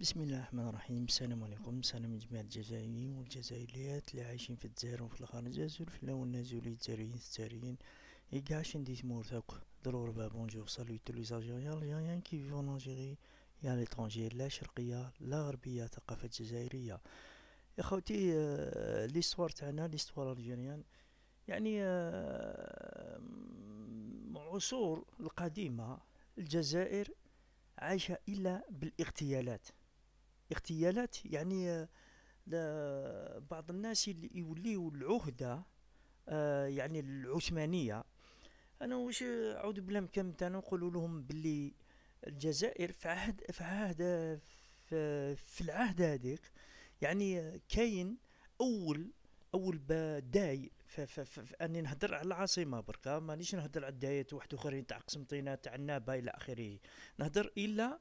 بسم الله الرحمن الرحيم السلام عليكم سلام جميع الجزائريين والجزائريات اللي عايشين في الجزائر وفي الخارج الزول في الاول نازولي الجزائريين الجزائريين يقاش نديت مورتاك ضرور با بونجور سالو تو لي زالجيريان الجيريان كي فيفون الجيري يا ليترونجي لا شرقية لا غربية ثقافة جزائرية يا خوتي آه ليستوار تاعنا ليستوار الجيريان يعني آه عصور القديمة الجزائر عاش إلا بالاغتيالات اغتيالات يعني آه، بعض الناس يوليو العهده آه، يعني العثمانيه انا واش عود بلا مكمت انا نقول لهم باللي الجزائر في عهد في عهد في, في العهد هذيك يعني آه، كاين اول اول بداي اني نهضر على العاصمه بركا مانيش نهضر على الدايات واحد اخرين تاع قسنطينه تاع النابه الى اخره نهضر الا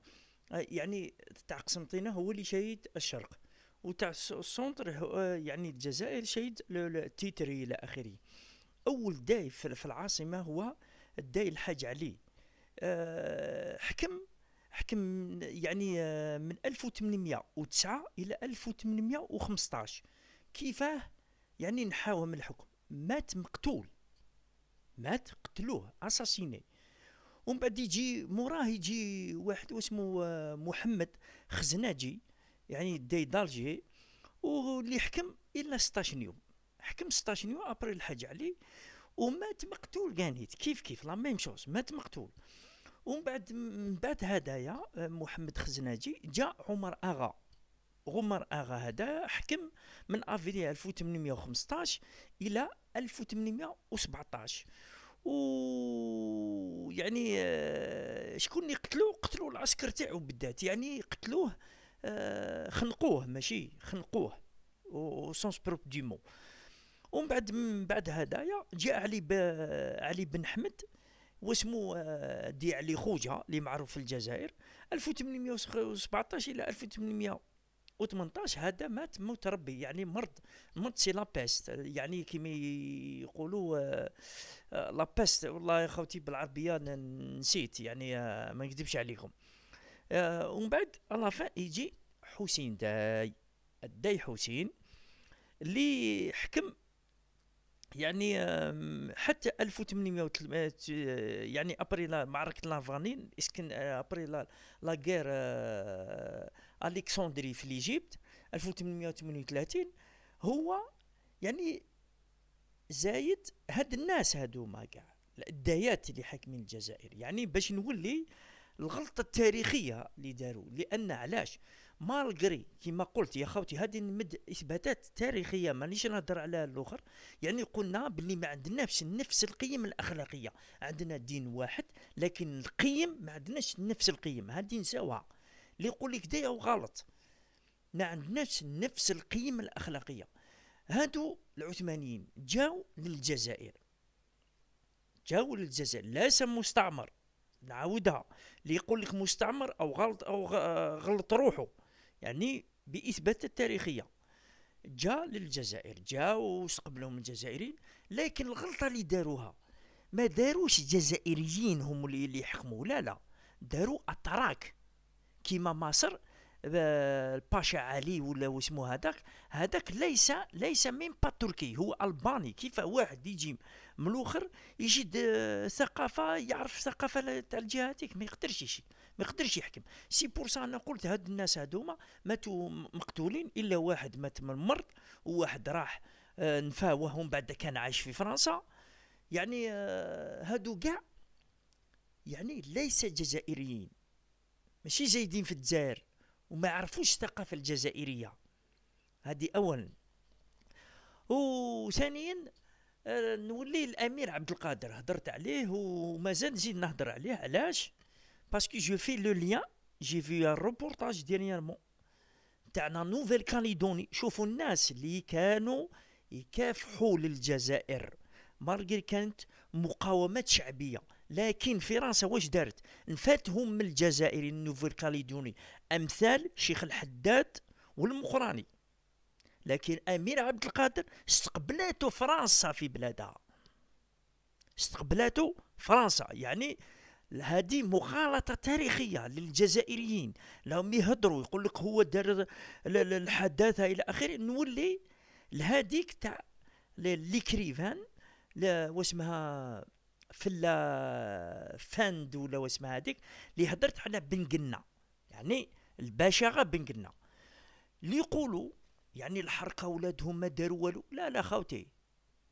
آه، يعني تاع قسنطينه هو اللي شيد الشرق وتاع السونتر آه، يعني الجزائر شيد التيتري الى اخره اول داي في العاصمه هو الداي الحاج علي آه، حكم حكم يعني من 1809 الى 1815 كيفاه يعني نحاوم الحكم مات مقتول مات قتلوه اساسيني ومن بعد يجي موراه يجي واحد واسمو آه، محمد خزناجي يعني داي دالجي واللي حكم الا 16 يوم حكم 16 يوم ابري الحاج علي ومات مقتول كانيت كيف كيف لا ميم شوز مات مقتول ومن بعد من بعد هدايا آه، محمد خزناجي جاء عمر اغا عمر اغا هذا حكم من افريل 1815 الى 1817 ويعني آه، شكون اللي قتلوه قتلوا العسكر تاعو بالذات يعني قتلوه آه، خنقوه ماشي خنقوه او سونس بروب دي مو ومن بعد من بعد هدايا جاء علي ب... علي بن حمد واسمو آه، دي علي خوجه اللي معروف في الجزائر 1817 الى 1800 و18 هذا مات موت ربي يعني مرض مرض سي لابيست يعني كيما يقولوا آه، لابيست والله يا خوتي بالعربيه نسيت يعني آه، ما نكذبش عليكم آه، ومن بعد الله يجي حسين داي الداي حسين اللي حكم يعني حتى 1800 آه، يعني ابري لا معركه لافانين اسكن آه، ابري لا لا غير آه، الكسندري في ليجيبت 1838 هو يعني زايد هاد الناس هادوما كاع الدايات اللي حاكمين الجزائر يعني باش نولي الغلطه التاريخيه اللي داروا لان علاش مالغري كما قلت يا خوتي هذه نمد اثباتات تاريخيه مانيش نهضر على الاخر يعني قلنا باللي ما عندناش نفس القيم الاخلاقيه عندنا دين واحد لكن القيم ما عندناش نفس القيم هذه نساوها اللي يقول لك او غلط ما عندناش نفس القيم الاخلاقيه هادو العثمانيين جاو للجزائر جاو للجزائر لا مستعمر نعاودها اللي يقول لك مستعمر او غلط او غلط روحه يعني باثبات التاريخيه جا للجزائر جا واستقبلهم الجزائريين لكن الغلطه اللي داروها ما داروش جزائريين هم اللي اللي حكموا لا لا داروا اتراك كيما مصر الباشا علي ولا واسمو هذاك هذاك ليس ليس من با تركي هو الباني كيف واحد يجي من الاخر يجد آه، ثقافه يعرف ثقافه تاع الجهه هذيك ما يقدرش يجي ما يقدرش يحكم سي بور سا انا قلت هاد الناس هادوما ماتوا مقتولين الا واحد مات من المرض وواحد راح آه نفا وهم بعد كان عايش في فرنسا يعني آه، هادو كاع يعني ليس جزائريين ماشي زايدين في الجزائر وما عرفوش الثقافه الجزائريه هذه اولا وثانيا آه، نولي الامير عبد القادر هضرت عليه ومازال نزيد نهضر عليه علاش Parce que je fais le lien, j'ai vu un reportage dernièrement تاع لا نوفيل كاليدوني شوفوا الناس اللي كانوا يكافحوا للجزائر مارغير كانت مقاومات شعبيه لكن فرنسا واش دارت نفاتهم من الجزائر النوفيل كاليدوني امثال شيخ الحداد والمقراني لكن امير عبد القادر استقبلته فرنسا في بلادها استقبلته فرنسا يعني هذه مغالطه تاريخيه للجزائريين لهم يهضروا يقول لك هو دار الحداثه الى اخره نولي لهذيك تاع ليكريفان واسمها فلا فاند ولا واسمها هذيك اللي هضرت على بن قنا يعني الباشاغه بن قنا اللي يقولوا يعني الحركه ولادهم ما داروا والو لا لا خاوتي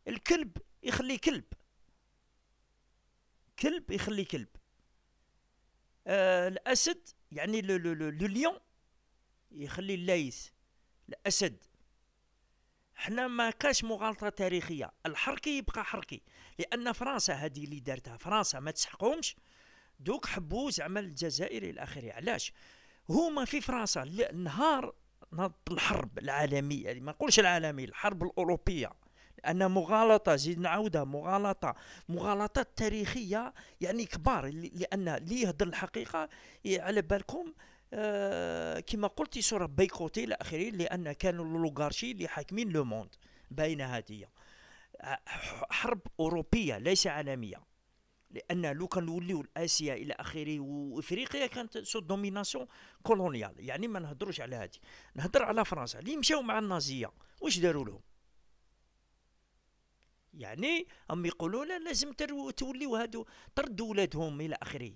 الكلب يخلي كلب كلب يخلي كلب آه، الاسد يعني لو ليون يخلي الليث الاسد حنا ما كاش مغالطه تاريخيه الحركي يبقى حركي لان فرنسا هذه اللي دارتها فرنسا ما تسحقهمش دوك حبوا زعما الجزائر الى اخره علاش هما في فرنسا نهار نهار الحرب العالميه يعني ما نقولش العالميه الحرب الاوروبيه ان مغالطه زيد نعاودها مغالطه مغالطة تاريخيه يعني كبار لان اللي يهضر الحقيقه على بالكم آه كما قلت سورة بيكوتي الى اخره لان كانوا لولوغارشي اللي حاكمين لو موند باينه هذه حرب اوروبيه ليس عالميه لان لو كان نوليو الاسيا الى اخره وافريقيا كانت سو دوميناسيون كولونيال يعني ما نهضروش على هذه نهضر على فرنسا اللي مشاو مع النازيه واش داروا لهم يعني هم يقولوا لا لازم توليو هادو طردوا ولادهم الى اخره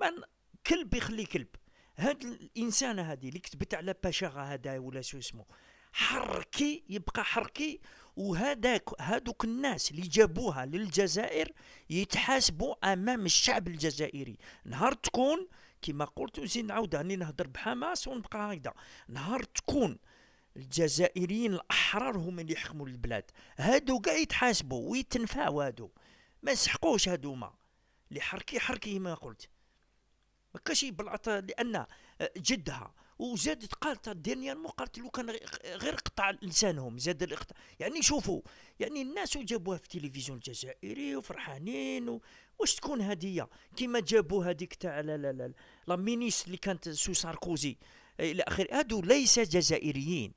من كلب يخلي كلب هاد الانسانه هذه اللي كتبت على باشاغا هذا ولا شو اسمه حركي يبقى حركي وهذاك هذوك الناس اللي جابوها للجزائر يتحاسبوا امام الشعب الجزائري نهار تكون كما قلت وزيد نعاود راني نهضر بحماس ونبقى هكذا نهار تكون الجزائريين الاحرار هما اللي يحكموا البلاد هادو كاع يتحاسبوا ويتنفعوا هادو ما هادو هادوما اللي حركي حركي ما قلت ما كاش يبلعط لان آه، جدها وزادت قالت مو قالت لو كان غير قطع لسانهم زاد الاقطاع يعني شوفوا يعني الناس جابوها في التلفزيون الجزائري وفرحانين و... واش تكون هديه كيما جابوا هذيك تاع لا لا لا لا مينيس اللي كانت سو ساركوزي آه، الى اخره هادو ليس جزائريين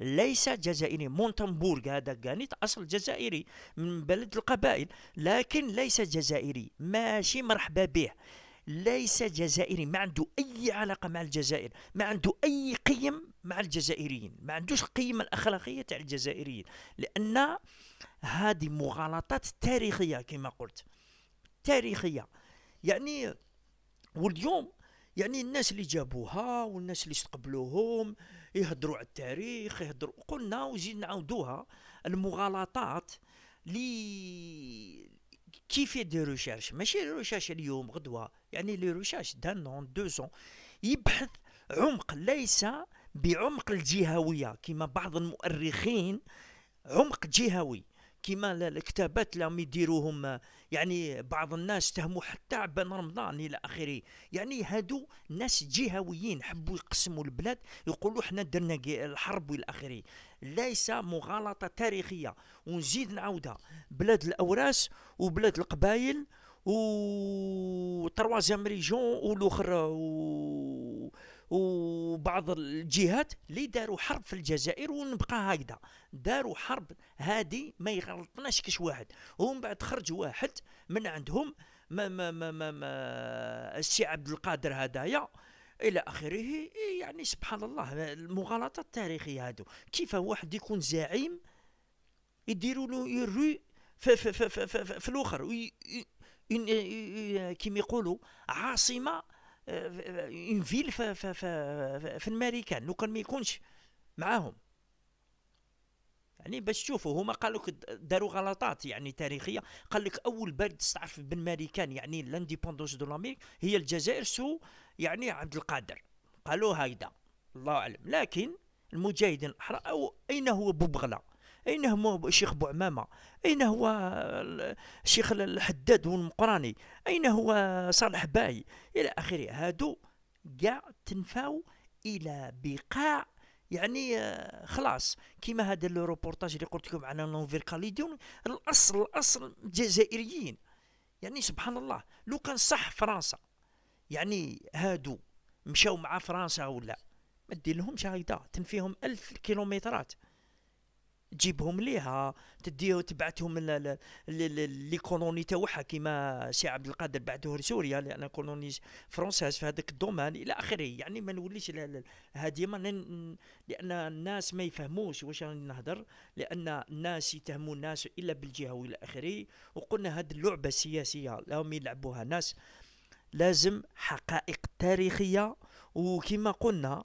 ليس جزائري مونتنبورغ هذا غانيت أصل جزائري من بلد القبائل لكن ليس جزائري ماشي مرحبا به ليس جزائري ما عنده أي علاقة مع الجزائر ما عنده أي قيم مع الجزائريين ما عندوش القيمة الأخلاقية تاع الجزائريين لأن هذه مغالطات تاريخية كما قلت تاريخية يعني واليوم يعني الناس اللي جابوها والناس اللي استقبلوهم يهضروا على التاريخ يهضروا قلنا وزيد نعاودوها المغالطات لي كيف في دي ريشيرش ماشي ريشيرش اليوم غدوه يعني لي ريشيرش دان اون دو سون يبحث عمق ليس بعمق الجهويه كما بعض المؤرخين عمق جهوي كيما الكتابات اللي راهم يديروهم يعني بعض الناس تهموا حتى بن رمضان الى اخره يعني هادو ناس جهويين حبوا يقسموا البلاد يقولوا حنا درنا الحرب والى اخره ليس مغالطه تاريخيه ونزيد نعاودها بلاد الاوراس وبلاد القبائل و تروازيام ريجون والاخر و وبعض الجهات اللي داروا حرب في الجزائر ونبقى هكذا داروا حرب هادي ما يغلطناش كش واحد ومن بعد خرج واحد من عندهم ما ما ما ما, ما السي عبد القادر هدايا الى اخره يعني سبحان الله المغالطات التاريخيه هادو كيف واحد يكون زعيم يديروا له يروي في, في, في, في, في, في, في الاخر كيما يقولوا عاصمه اون فيل في, في, في, في الماريكان لو كان ما يكونش معاهم يعني باش تشوفوا هما قالوا لك داروا غلطات يعني تاريخيه قال لك اول بلد تستعرف بن ماريكان يعني لانديبوندونس دو لاميريك هي الجزائر سو يعني عبد القادر قالوا هكذا الله اعلم لكن المجاهدين الاحرار او اين هو بوبغله أين هو الشيخ بوعمامة أين هو الشيخ الحداد والمقراني أين هو صالح باي إلى آخره هادو كاع تنفاو إلى بقاع يعني آه، خلاص كيما هذا لو روبورتاج اللي قلت لكم على نوفير كاليديون الاصل الاصل جزائريين يعني سبحان الله لو كان صح فرنسا يعني هادو مشاو مع فرنسا ولا ما دير لهمش هكذا تنفيهم ألف كيلومترات تجيبهم ليها تديه تبعتهم لي كولوني تاعها كيما سي عبد القادر بعثه لسوريا لان كولوني فرونساز في هذاك الدومان الى اخره يعني ما نوليش هذه لان الناس ما يفهموش واش راني نهضر لان الناس يتهموا الناس الا بالجهه والى اخره وقلنا هذه اللعبه السياسيه لهم يلعبوها ناس لازم حقائق تاريخيه وكما قلنا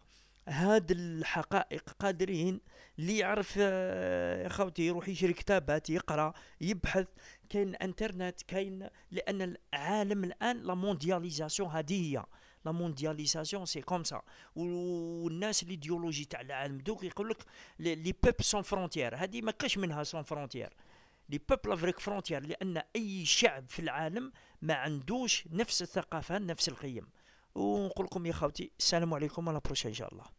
هاد الحقائق قادرين اللي يعرف آه، يا خوتي يروح يشري كتابات يقرا يبحث كاين انترنت كاين لان العالم الان لا موندياليزاسيون هذه هي لا موندياليزاسيون سي كوم سا والناس الايديولوجي تاع العالم دوك يقول لك لي بيب سون فرونتيير هذه ما كاش منها سون فرونتيير لي بيبل افريك فرونتيير لان اي شعب في العالم ما عندوش نفس الثقافه نفس القيم ونقول لكم يا خوتي السلام عليكم على بروشا ان شاء الله